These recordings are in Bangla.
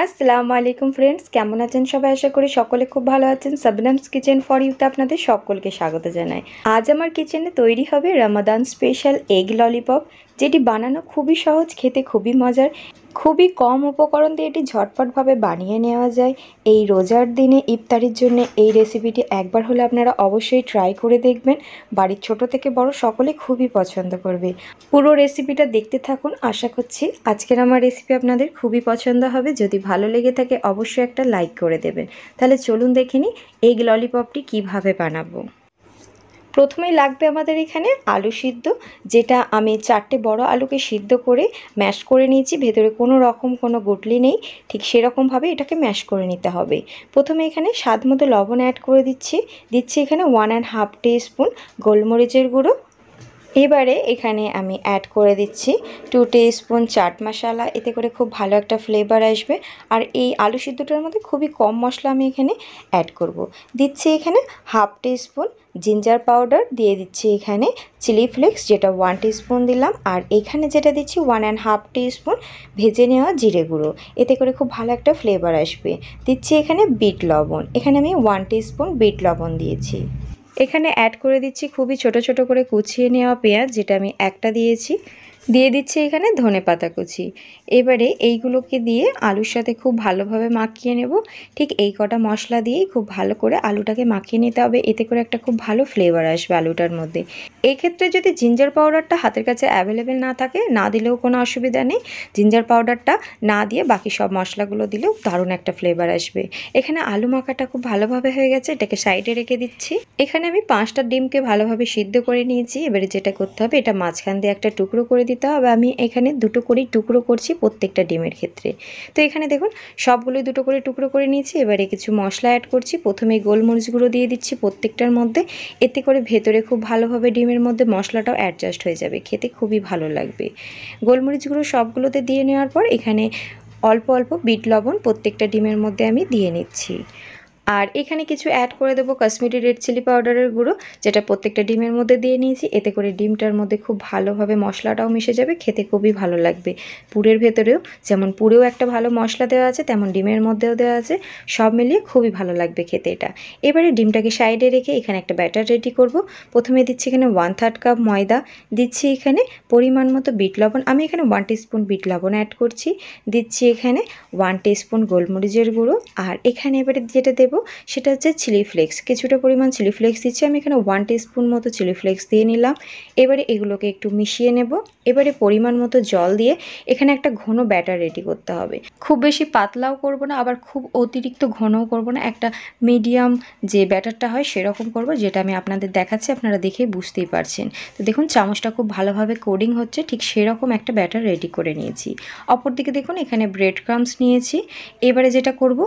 আসসালামু আলাইকুম ফ্রেন্ডস কেমন আছেন সবাই আশা করি সকলে খুব ভালো আছেন সাবনামস কিচেন ফর ইউতে আপনাদের সকলকে স্বাগত জানাই আজ আমার কিচেনে তৈরি হবে রমাদান স্পেশাল এগ ললিপপ যেটি বানানো খুবই সহজ খেতে খুবই মজার খুবই কম উপকরণ দিয়ে এটি ঝটপটভাবে বানিয়ে নেওয়া যায় এই রোজার দিনে ইফতারির জন্য এই রেসিপিটি একবার হলে আপনারা অবশ্যই ট্রাই করে দেখবেন বাড়ির ছোট থেকে বড় সকলে খুবই পছন্দ করবে পুরো রেসিপিটা দেখতে থাকুন আশা করছি আজকের আমার রেসিপি আপনাদের খুবই পছন্দ হবে যদি ভালো লেগে থাকে অবশ্যই একটা লাইক করে দেবেন তাহলে চলুন দেখে নিই এগ ললিপপটি কীভাবে বানাবো প্রথমেই লাগবে আমাদের এখানে আলু সিদ্ধ যেটা আমি চারটে বড় আলুকে সিদ্ধ করে ম্যাশ করে নিয়েছি ভেতরে কোনো রকম কোনো গুটলি নেই ঠিক সেরকমভাবে এটাকে ম্যাশ করে নিতে হবে প্রথমে এখানে স্বাদ মতো লবণ অ্যাড করে দিচ্ছি দিচ্ছি এখানে one and half teaspoon গোলমরিচের গুঁড়ো এবারে এখানে আমি অ্যাড করে দিচ্ছি টু স্পুন চাট মশালা এতে করে খুব ভালো একটা ফ্লেভার আসবে আর এই আলু সিদ্ধটার মধ্যে খুবই কম মশলা আমি এখানে অ্যাড করব। দিচ্ছি এখানে হাফ স্পুন জিঞ্জার পাউডার দিয়ে দিচ্ছি এখানে চিলি ফ্লেক্স যেটা ওয়ান স্পুন দিলাম আর এখানে যেটা দিচ্ছি ওয়ান অ্যান্ড হাফ স্পুন ভেজে নেওয়া জিরে গুঁড়ো এতে করে খুব ভালো একটা ফ্লেভার আসবে দিচ্ছি এখানে বিট লবণ এখানে আমি ওয়ান স্পুন বিট লবণ দিয়েছি এখানে অ্যাড করে দিচ্ছি খুবই ছোট ছোট করে কুচিয়ে নেওয়া পেঁয়াজ যেটা আমি একটা দিয়েছি দিয়ে দিচ্ছি এখানে ধনে পাতা কুচি এবারে এইগুলোকে দিয়ে আলুর সাথে খুব ভালোভাবে মাখিয়ে নেব ঠিক এই কটা মশলা দিয়েই খুব ভালো করে আলুটাকে মাখিয়ে নিতে হবে এতে করে একটা খুব ভালো ফ্লেভার আসবে আলুটার মধ্যে এক্ষেত্রে যদি জিঞ্জার পাউডারটা হাতের কাছে অ্যাভেলেবেল না থাকে না দিলেও কোনো অসুবিধা নেই জিঞ্জার পাউডারটা না দিয়ে বাকি সব মশলাগুলো দিলেও দারুণ একটা ফ্লেভার আসবে এখানে আলু মাখাটা খুব ভালোভাবে হয়ে গেছে এটাকে সাইডে রেখে দিচ্ছি এখানে আমি পাঁচটা ডিমকে ভালোভাবে সিদ্ধ করে নিয়েছি এবারে যেটা করতে হবে এটা মাঝখান দিয়ে একটা টুকরো করে দিতে হবে আমি এখানে দুটো করেই টুকরো করছি প্রত্যেকটা ডিমের ক্ষেত্রে তো এখানে দেখুন সবগুলোই দুটো করে টুকরো করে নিয়েছি এবারে কিছু মশলা অ্যাড করছি প্রথমে গোলমরিচ গুঁড়ো দিয়ে দিচ্ছি প্রত্যেকটার মধ্যে এতে করে ভেতরে খুব ভালোভাবে ডিমের মধ্যে মশলাটাও অ্যাডজাস্ট হয়ে যাবে খেতে খুবই ভালো লাগবে গোলমরিচ গুঁড়ো সবগুলোতে দিয়ে নেওয়ার পর এখানে অল্প অল্প বিট লবণ প্রত্যেকটা ডিমের মধ্যে আমি দিয়ে নিচ্ছি আর এখানে কিছু অ্যাড করে দেবো কাশ্মীরি রেড চিলি পাউডারের গুঁড়ো যেটা প্রত্যেকটা ডিমের মধ্যে দিয়ে নিয়েছি এতে করে ডিমটার মধ্যে খুব ভালোভাবে মশলাটাও মিশে যাবে খেতে খুবই ভালো লাগবে পুরের ভেতরেও যেমন পুরেও একটা ভালো মশলা দেওয়া আছে তেমন ডিমের মধ্যেও দেওয়া আছে সব মিলিয়ে খুবই ভালো লাগবে খেতে এটা এবারে ডিমটাকে সাইডে রেখে এখানে একটা ব্যাটার রেডি করব প্রথমে দিচ্ছি এখানে ওয়ান থার্ড কাপ ময়দা দিচ্ছি এখানে পরিমাণ মতো বিট লবণ আমি এখানে ওয়ান স্পুন বিট লবণ অ্যাড করছি দিচ্ছি এখানে ওয়ান স্পুন গোলমরিচের গুঁড়ো আর এখানে এবারে যেটা দেব দেব সেটা হচ্ছে চিলি ফ্লেক্স কিছুটা পরিমাণ চিলি ফ্লেক্স দিচ্ছি আমি এখানে ওয়ান স্পুন মতো চিলি ফ্লেক্স দিয়ে নিলাম এবারে এগুলোকে একটু মিশিয়ে নেব এবারে পরিমাণ মতো জল দিয়ে এখানে একটা ঘন ব্যাটার রেডি করতে হবে খুব বেশি পাতলাও করব না আবার খুব অতিরিক্ত ঘনও করব না একটা মিডিয়াম যে ব্যাটারটা হয় সেরকম করব যেটা আমি আপনাদের দেখাচ্ছি আপনারা দেখেই বুঝতেই পারছেন তো দেখুন চামচটা খুব ভালোভাবে কোডিং হচ্ছে ঠিক সেরকম একটা ব্যাটার রেডি করে নিয়েছি অপরদিকে দেখুন এখানে ব্রেড ক্রামস নিয়েছি এবারে যেটা করব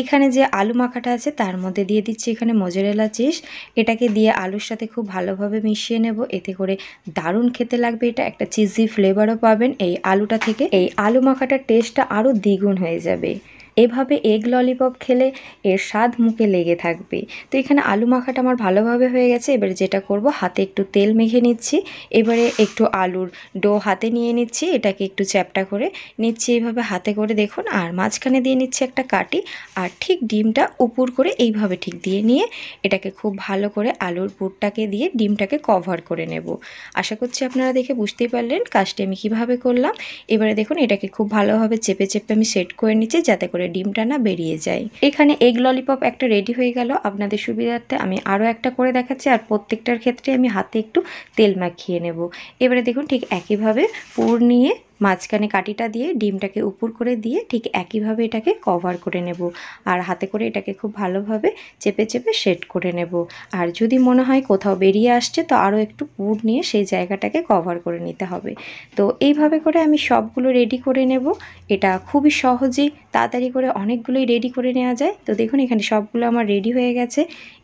এখানে যে আলু মাখাটা আছে তার মধ্যে দিয়ে দিচ্ছি এখানে মজারেলা চিস এটাকে দিয়ে আলুর সাথে খুব ভালোভাবে মিশিয়ে নেব এতে করে দারুণ খেতে লাগবে এটা একটা চিজি ফ্লেভারও পাবেন এই আলুটা থেকে এই আলু মাখাটার টেস্টটা আরও দ্বিগুণ হয়ে যাবে এভাবে এগ ললিপপ খেলে এর স্বাদ মুখে লেগে থাকবে তো এখানে আলু মাখাটা আমার ভালোভাবে হয়ে গেছে এবারে যেটা করব হাতে একটু তেল মেখে নিচ্ছি এবারে একটু আলুর ডো হাতে নিয়ে নিচ্ছি এটাকে একটু চ্যাপটা করে নিচ্ছি এইভাবে হাতে করে দেখুন আর মাঝখানে দিয়ে নিচ্ছি একটা কাটি আর ঠিক ডিমটা উপর করে এইভাবে ঠিক দিয়ে নিয়ে এটাকে খুব ভালো করে আলুর পুরটাকে দিয়ে ডিমটাকে কভার করে নেব আশা করছি আপনারা দেখে বুঝতেই পারলেন কাজটি আমি কীভাবে করলাম এবারে দেখুন এটাকে খুব ভালোভাবে চেপে চেপে আমি সেট করে নিচ্ছি যাতে করে করে ডিমটা না বেরিয়ে যায় এখানে এগ ললিপপ একটা রেডি হয়ে গেল আপনাদের সুবিধার্থে আমি আরও একটা করে দেখাচ্ছি আর প্রত্যেকটার ক্ষেত্রে আমি হাতে একটু তেল মাখিয়ে নেব এবারে দেখুন ঠিক একইভাবে পুর নিয়ে মাঝখানে কাটিটা দিয়ে ডিমটাকে উপর করে দিয়ে ঠিক একইভাবে এটাকে কভার করে নেব আর হাতে করে এটাকে খুব ভালোভাবে চেপে চেপে সেট করে নেব আর যদি মনে হয় কোথাও বেরিয়ে আসছে তো আরও একটু পুর নিয়ে সেই জায়গাটাকে কভার করে নিতে হবে তো এইভাবে করে আমি সবগুলো রেডি করে নেব এটা খুবই সহজেই তাড়াতাড়ি করে অনেকগুলোই রেডি করে নেওয়া যায় তো দেখুন এখানে সবগুলো আমার রেডি হয়ে গেছে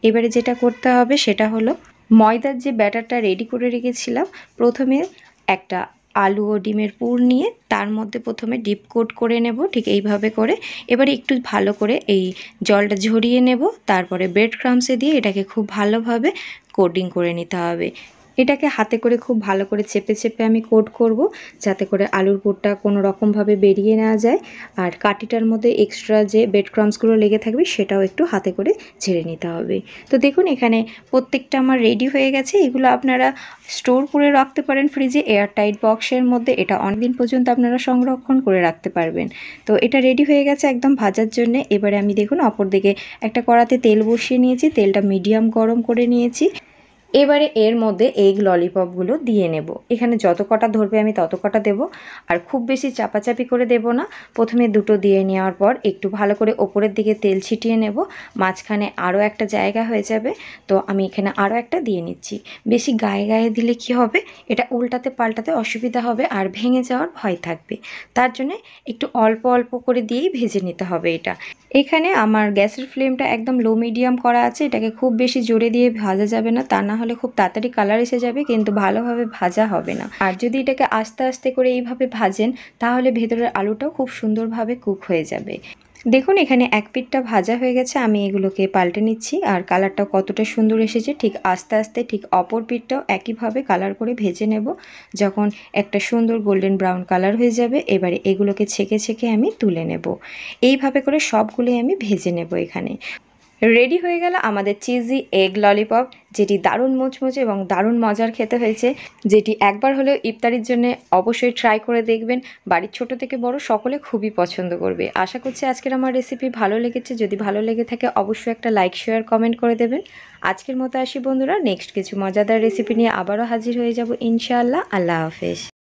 এবারে যেটা করতে হবে সেটা হলো ময়দার যে ব্যাটারটা রেডি করে রেখেছিলাম প্রথমে একটা আলু ও ডিমের পুর নিয়ে তার মধ্যে প্রথমে ডিপ কোট করে নেব ঠিক এইভাবে করে এবারে একটু ভালো করে এই জলটা ঝরিয়ে নেব তারপরে ব্রেড ক্রামসে দিয়ে এটাকে খুব ভালোভাবে কোটিং করে নিতে হবে এটাকে হাতে করে খুব ভালো করে চেপে চেপে আমি কোট করব যাতে করে আলুর পুরটা কোনো রকমভাবে বেরিয়ে না যায় আর কাটিটার মধ্যে এক্সট্রা যে বেড ক্রামসগুলো লেগে থাকবে সেটাও একটু হাতে করে ছেড়ে নিতে হবে তো দেখুন এখানে প্রত্যেকটা আমার রেডি হয়ে গেছে এগুলো আপনারা স্টোর করে রাখতে পারেন ফ্রিজে এয়ারটাইট বক্সের মধ্যে এটা অনেকদিন পর্যন্ত আপনারা সংরক্ষণ করে রাখতে পারবেন তো এটা রেডি হয়ে গেছে একদম ভাজার জন্য এবারে আমি দেখুন অপর দিকে একটা কড়াতে তেল বসিয়ে নিয়েছি তেলটা মিডিয়াম গরম করে নিয়েছি এবারে এর মধ্যে এগ ললিপপগুলো দিয়ে নেব এখানে যত কটা ধরবে আমি তত কটা দেবো আর খুব বেশি চাপাচাপি করে দেব না প্রথমে দুটো দিয়ে নেওয়ার পর একটু ভালো করে ওপরের দিকে তেল ছিটিয়ে নেব মাঝখানে আরও একটা জায়গা হয়ে যাবে তো আমি এখানে আরও একটা দিয়ে নিচ্ছি বেশি গায়ে গায়ে দিলে কি হবে এটা উল্টাতে পাল্টাতে অসুবিধা হবে আর ভেঙে যাওয়ার ভয় থাকবে তার জন্য একটু অল্প অল্প করে দিয়েই ভেজে নিতে হবে এটা এখানে আমার গ্যাসের ফ্লেমটা একদম লো মিডিয়াম করা আছে এটাকে খুব বেশি জোরে দিয়ে ভাজা যাবে না তা না না হলে খুব তাড়াতাড়ি কালার এসে যাবে কিন্তু ভালোভাবে ভাজা হবে না আর যদি এটাকে আস্তে আস্তে করে এইভাবে ভাজেন তাহলে ভেতরের আলুটাও খুব সুন্দরভাবে কুক হয়ে যাবে দেখুন এখানে এক পিঠটা ভাজা হয়ে গেছে আমি এগুলোকে পাল্টে নিচ্ছি আর কালারটা কতটা সুন্দর এসেছে ঠিক আস্তে আস্তে ঠিক অপর পিঠটাও একইভাবে কালার করে ভেজে নেব যখন একটা সুন্দর গোল্ডেন ব্রাউন কালার হয়ে যাবে এবারে এগুলোকে ছেঁকে ছেঁকে আমি তুলে নেব এইভাবে করে সবগুলোই আমি ভেজে নেব এখানে রেডি হয়ে গেল আমাদের চিজি এগ ললিপপ যেটি দারুণ মুচমুচে এবং দারুণ মজার খেতে হয়েছে যেটি একবার হলেও ইফতারির জন্য অবশ্যই ট্রাই করে দেখবেন বাড়ির ছোট থেকে বড় সকলে খুবই পছন্দ করবে আশা করছি আজকের আমার রেসিপি ভালো লেগেছে যদি ভালো লেগে থাকে অবশ্যই একটা লাইক শেয়ার কমেন্ট করে দেবেন আজকের মতো আসি বন্ধুরা নেক্সট কিছু মজাদার রেসিপি নিয়ে আবারও হাজির হয়ে যাব ইনশাআল্লাহ আল্লাহ হাফেজ